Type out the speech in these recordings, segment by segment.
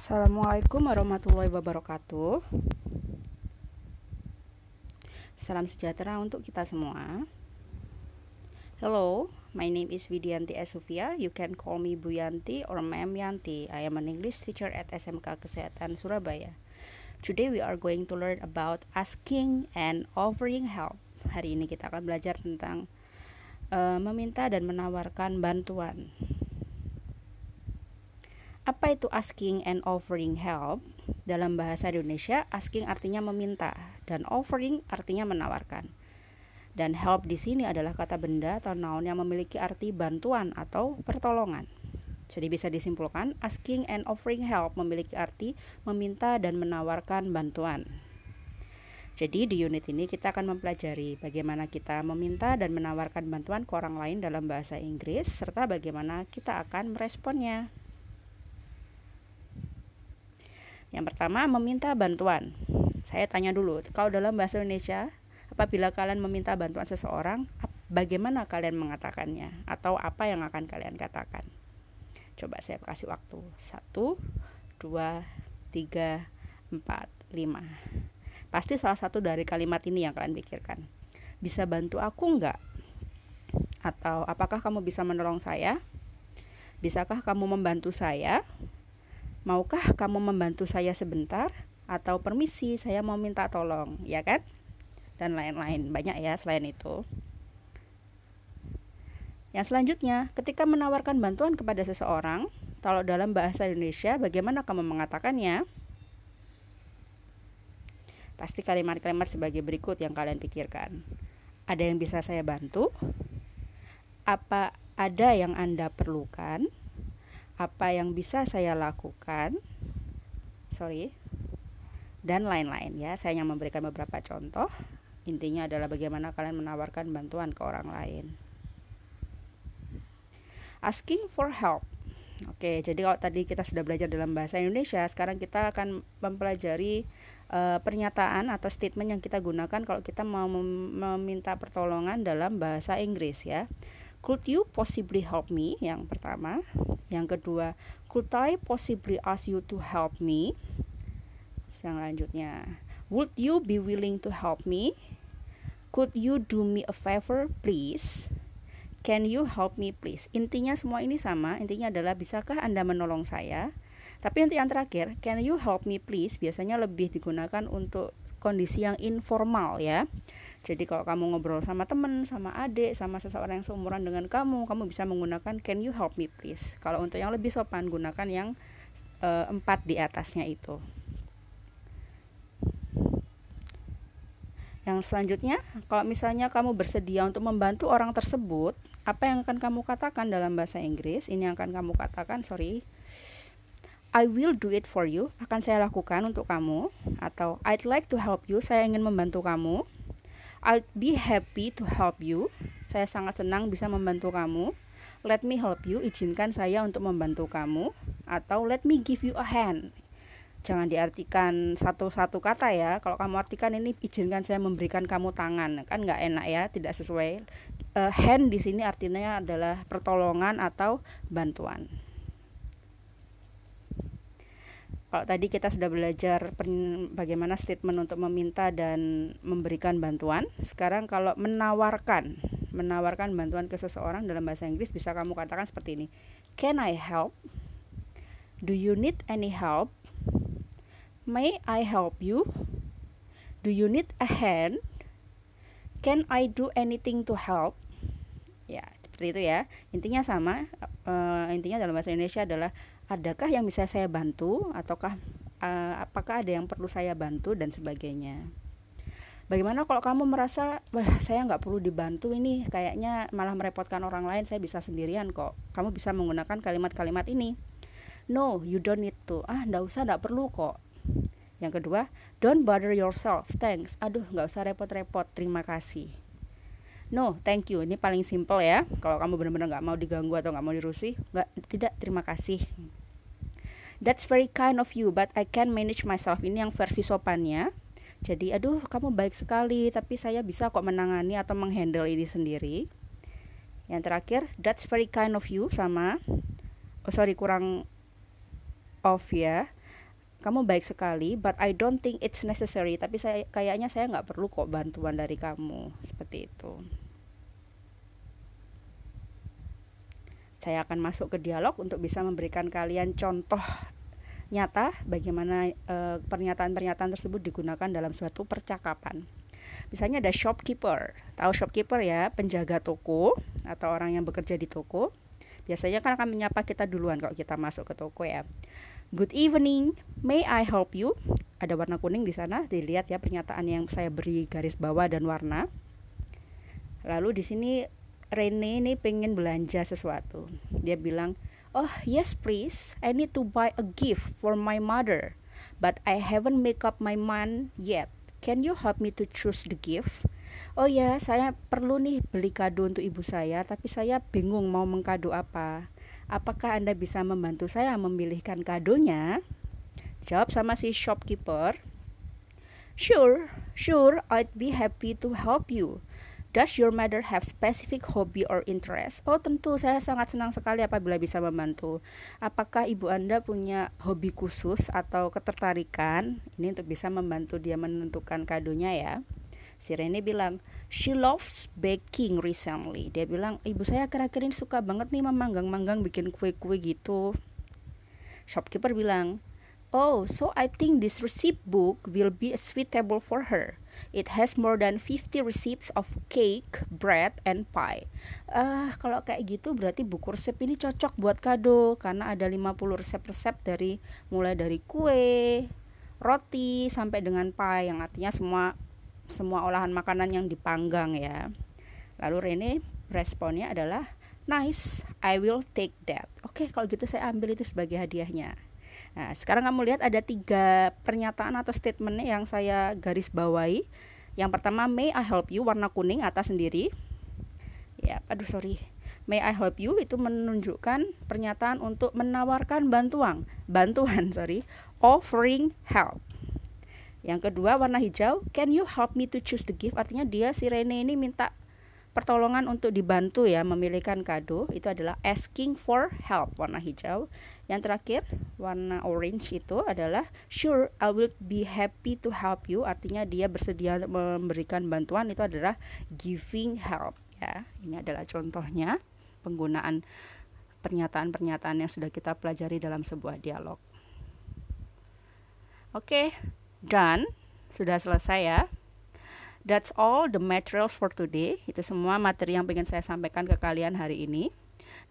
Assalamualaikum warahmatullahi wabarakatuh. Salam sejahtera untuk kita semua. Hello, my name is Widianti Esufia. You can call me Bu Yanti or Ma'am Yanti. I am an English teacher at SMK Kesehatan Surabaya. Today we are going to learn about asking and offering help. Hari ini kita akan belajar tentang uh, meminta dan menawarkan bantuan. Apa itu asking and offering help? Dalam bahasa Indonesia, asking artinya meminta dan offering artinya menawarkan. Dan help di sini adalah kata benda atau noun yang memiliki arti bantuan atau pertolongan. Jadi bisa disimpulkan, asking and offering help memiliki arti meminta dan menawarkan bantuan. Jadi di unit ini kita akan mempelajari bagaimana kita meminta dan menawarkan bantuan ke orang lain dalam bahasa Inggris serta bagaimana kita akan meresponnya. Yang pertama, meminta bantuan. Saya tanya dulu, kalau dalam bahasa Indonesia, apabila kalian meminta bantuan seseorang, bagaimana kalian mengatakannya atau apa yang akan kalian katakan? Coba saya kasih waktu. Satu, dua, tiga, empat, lima. Pasti salah satu dari kalimat ini yang kalian pikirkan. Bisa bantu aku enggak? Atau apakah kamu bisa menolong saya? Bisakah kamu membantu saya? Maukah kamu membantu saya sebentar? Atau permisi, saya mau minta tolong, ya kan? Dan lain-lain, banyak ya selain itu. Yang selanjutnya, ketika menawarkan bantuan kepada seseorang, kalau dalam bahasa Indonesia, bagaimana kamu mengatakannya? Pasti kalimat-kalimat sebagai berikut yang kalian pikirkan. Ada yang bisa saya bantu? Apa ada yang Anda perlukan? apa yang bisa saya lakukan, sorry, dan lain-lain ya. Saya yang memberikan beberapa contoh. Intinya adalah bagaimana kalian menawarkan bantuan ke orang lain. Asking for help. Oke, jadi kalau tadi kita sudah belajar dalam bahasa Indonesia, sekarang kita akan mempelajari uh, pernyataan atau statement yang kita gunakan kalau kita mau mem meminta pertolongan dalam bahasa Inggris ya. Could you possibly help me? Yang pertama. Yang kedua, could I possibly ask you to help me? Yang lanjutnya, would you be willing to help me? Could you do me a favor, please? Can you help me, please? Intinya semua ini sama. Intinya adalah bisakah Anda menolong saya? Tapi untuk yang terakhir, can you help me please biasanya lebih digunakan untuk kondisi yang informal ya. Jadi kalau kamu ngobrol sama temen, sama adik, sama seseorang yang seumuran dengan kamu, kamu bisa menggunakan can you help me please. Kalau untuk yang lebih sopan gunakan yang eh, empat di atasnya itu. Yang selanjutnya, kalau misalnya kamu bersedia untuk membantu orang tersebut, apa yang akan kamu katakan dalam bahasa Inggris? Ini yang akan kamu katakan, sorry. I will do it for you, akan saya lakukan untuk kamu, atau I'd like to help you, saya ingin membantu kamu, I'll be happy to help you, saya sangat senang bisa membantu kamu, let me help you, izinkan saya untuk membantu kamu, atau let me give you a hand. Jangan diartikan satu-satu kata ya, kalau kamu artikan ini izinkan saya memberikan kamu tangan, kan nggak enak ya, tidak sesuai. Uh, hand di sini artinya adalah pertolongan atau bantuan. Kalau tadi kita sudah belajar bagaimana statement untuk meminta dan memberikan bantuan, sekarang kalau menawarkan, menawarkan bantuan ke seseorang dalam bahasa Inggris bisa kamu katakan seperti ini. Can I help? Do you need any help? May I help you? Do you need a hand? Can I do anything to help? Ya, seperti itu ya. Intinya sama. Uh, intinya dalam bahasa Indonesia adalah adakah yang bisa saya bantu ataukah uh, apakah ada yang perlu saya bantu dan sebagainya bagaimana kalau kamu merasa Wah, saya nggak perlu dibantu ini kayaknya malah merepotkan orang lain saya bisa sendirian kok kamu bisa menggunakan kalimat-kalimat ini no you don't need to ah nggak usah nggak perlu kok yang kedua don't bother yourself thanks aduh nggak usah repot-repot terima kasih No, thank you. Ini paling simple ya. Kalau kamu benar-benar nggak mau diganggu atau nggak mau dirusih nggak tidak terima kasih. That's very kind of you, but I can manage myself. Ini yang versi sopannya. Jadi, aduh, kamu baik sekali, tapi saya bisa kok menangani atau menghandle ini sendiri. Yang terakhir, that's very kind of you sama oh sorry kurang off ya. Kamu baik sekali, but I don't think it's necessary. Tapi saya kayaknya saya nggak perlu kok bantuan dari kamu seperti itu. Saya akan masuk ke dialog untuk bisa memberikan kalian contoh nyata bagaimana eh, pernyataan-pernyataan tersebut digunakan dalam suatu percakapan. Misalnya ada shopkeeper. Tahu shopkeeper ya, penjaga toko atau orang yang bekerja di toko. Biasanya kan akan menyapa kita duluan kalau kita masuk ke toko ya. Good evening, may I help you? Ada warna kuning di sana, dilihat ya pernyataan yang saya beri garis bawah dan warna. Lalu di sini Rene ini pengen belanja sesuatu. Dia bilang, "Oh, yes please. I need to buy a gift for my mother, but I haven't make up my mind yet. Can you help me to choose the gift?" Oh ya, saya perlu nih beli kado untuk ibu saya, tapi saya bingung mau mengkado apa. Apakah Anda bisa membantu saya memilihkan kadonya? Jawab sama si shopkeeper. Sure, sure, I'd be happy to help you. Does your mother have specific hobby or interest? Oh tentu, saya sangat senang sekali apabila bisa membantu. Apakah ibu Anda punya hobi khusus atau ketertarikan? Ini untuk bisa membantu dia menentukan kadonya ya. Si Rene bilang, she loves baking recently. Dia bilang, ibu saya akhir-akhir suka banget nih memanggang-manggang bikin kue-kue gitu. Shopkeeper bilang, Oh, so I think this receipt book will be a sweet table for her. It has more than 50 receipts of cake, bread, and pie. Ah, uh, kalau kayak gitu berarti buku resep ini cocok buat kado karena ada 50 resep-resep dari mulai dari kue, roti sampai dengan pie yang artinya semua semua olahan makanan yang dipanggang ya. Lalu Rene responnya adalah nice, I will take that. Oke, okay, kalau gitu saya ambil itu sebagai hadiahnya. Nah, sekarang kamu lihat ada tiga pernyataan atau statement yang saya garis bawahi. Yang pertama, may I help you warna kuning atas sendiri. Ya, aduh sorry. May I help you itu menunjukkan pernyataan untuk menawarkan bantuan, bantuan sorry, offering help. Yang kedua warna hijau, can you help me to choose the gift? Artinya dia si Rene ini minta pertolongan untuk dibantu ya memilihkan kado itu adalah asking for help warna hijau yang terakhir warna orange itu adalah sure I will be happy to help you artinya dia bersedia memberikan bantuan itu adalah giving help ya ini adalah contohnya penggunaan pernyataan-pernyataan yang sudah kita pelajari dalam sebuah dialog oke okay, dan sudah selesai ya That's all the materials for today. Itu semua materi yang ingin saya sampaikan ke kalian hari ini.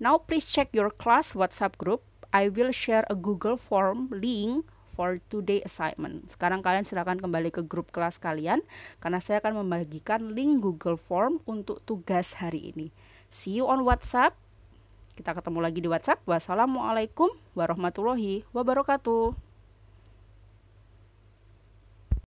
Now please check your class WhatsApp group. I will share a Google form link for today assignment. Sekarang kalian silakan kembali ke grup kelas kalian karena saya akan membagikan link Google Form untuk tugas hari ini. See you on WhatsApp. Kita ketemu lagi di WhatsApp. Wassalamualaikum warahmatullahi wabarakatuh.